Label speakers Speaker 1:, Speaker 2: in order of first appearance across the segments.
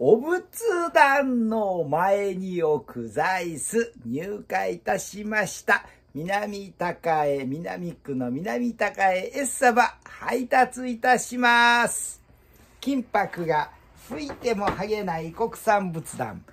Speaker 1: お仏壇の前に置く座椅子入会いたしました。南高江、南区の南高江 S 様、配達いたします。金箔が吹いても剥げない国産仏壇。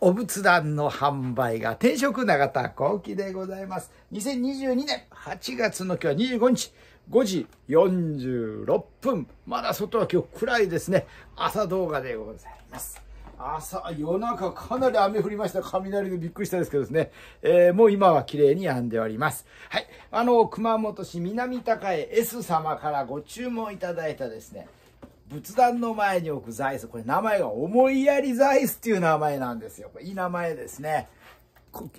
Speaker 1: お仏壇の販売が転職永田幸期でございます。2022年8月の今日は25日。5時46分。まだ外は今日暗いですね。朝動画でございます。朝、夜中かなり雨降りました。雷でびっくりしたですけどですね。えー、もう今は綺麗に止んでおります。はい。あの、熊本市南高江 S 様からご注文いただいたですね。仏壇の前に置く座椅子。これ名前が思いやり座椅子っていう名前なんですよ。これいい名前ですね。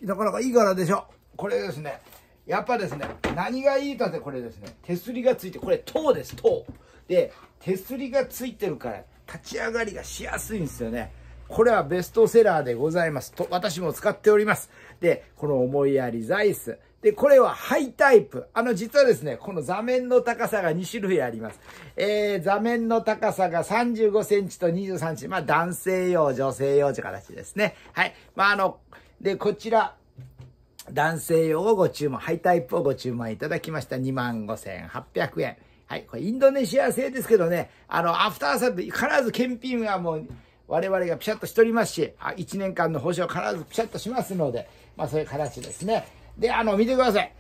Speaker 1: なかなかいい柄でしょ。これですね。やっぱですね、何がいいかってこれですね、手すりがついて、これ塔です、塔。で、手すりがついてるから、立ち上がりがしやすいんですよね。これはベストセラーでございます。と、私も使っております。で、この思いやり座椅子。で、これはハイタイプ。あの、実はですね、この座面の高さが2種類あります。えー、座面の高さが35センチと23センチ。まあ、男性用、女性用という形ですね。はい。まあ、あの、で、こちら、男性用をご注文、ハイタイプをご注文いただきました。25,800円。はい、これインドネシア製ですけどね、あの、アフターサービス、必ず検品はもう、我々がピシャッとしておりますし、1年間の保証必ずピシャッとしますので、まあそういう形ですね。で、あの、見てください。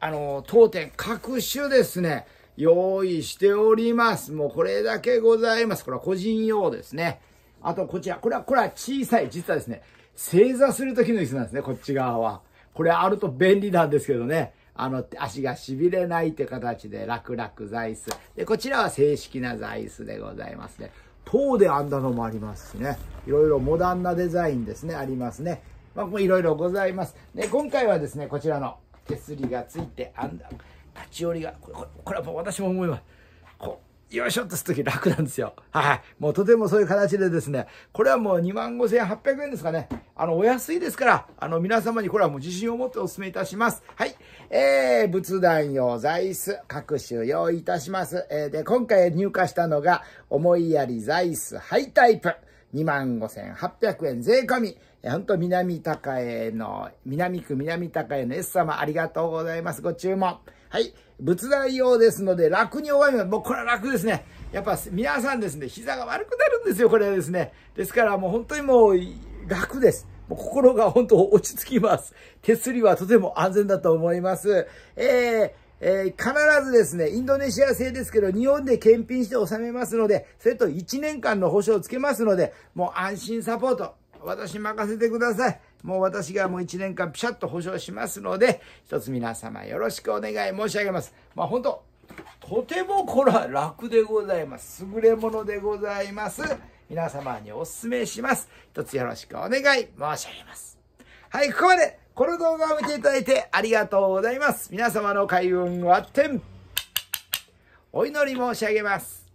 Speaker 1: あの、当店各種ですね、用意しております。もうこれだけございます。これは個人用ですね。あとこちら、これは、これは小さい、実はですね、正座するときの椅子なんですね、こっち側は。これあると便利なんですけどね。あの、足が痺れないって形で楽々座椅子。で、こちらは正式な座椅子でございますね。塔で編んだのもありますしね。いろいろモダンなデザインですね、ありますね。まあ、もういろいろございます。で、今回はですね、こちらの手すりがついて編んだ、立ち寄りが、これ、これはもう私も思います。こうよいしょってするとき楽なんですよ。はい。もうとてもそういう形でですね、これはもう25,800円ですかね。あの、お安いですから、あの、皆様にこれはもう自信を持ってお勧めいたします。はい。えー、仏壇用座椅子、各種用意いたします。えー、で、今回入荷したのが、思いやり座椅子ハイタイプ。25,800円税込み。んと、南高江の、南区南高江の S 様、ありがとうございます。ご注文。はい。仏壇用ですので、楽に拝みます。もうこれは楽ですね。やっぱ皆さんですね、膝が悪くなるんですよ、これはですね。ですからもう本当にもう、楽です。もう心が本当落ち着きます。手すりはとても安全だと思います。えーえー、必ずですね、インドネシア製ですけど、日本で検品して納めますので、それと1年間の保証をつけますので、もう安心サポート、私任せてください。もう私がもう1年間ピシャッと保証しますので、一つ皆様よろしくお願い申し上げます。まあ本当、とてもこれは楽でございます。優れものでございます。皆様にお勧めします。一つよろしくお願い申し上げます。はい、ここまでこの動画を見ていただいてありがとうございます。皆様の開運は点お祈り申し上げます。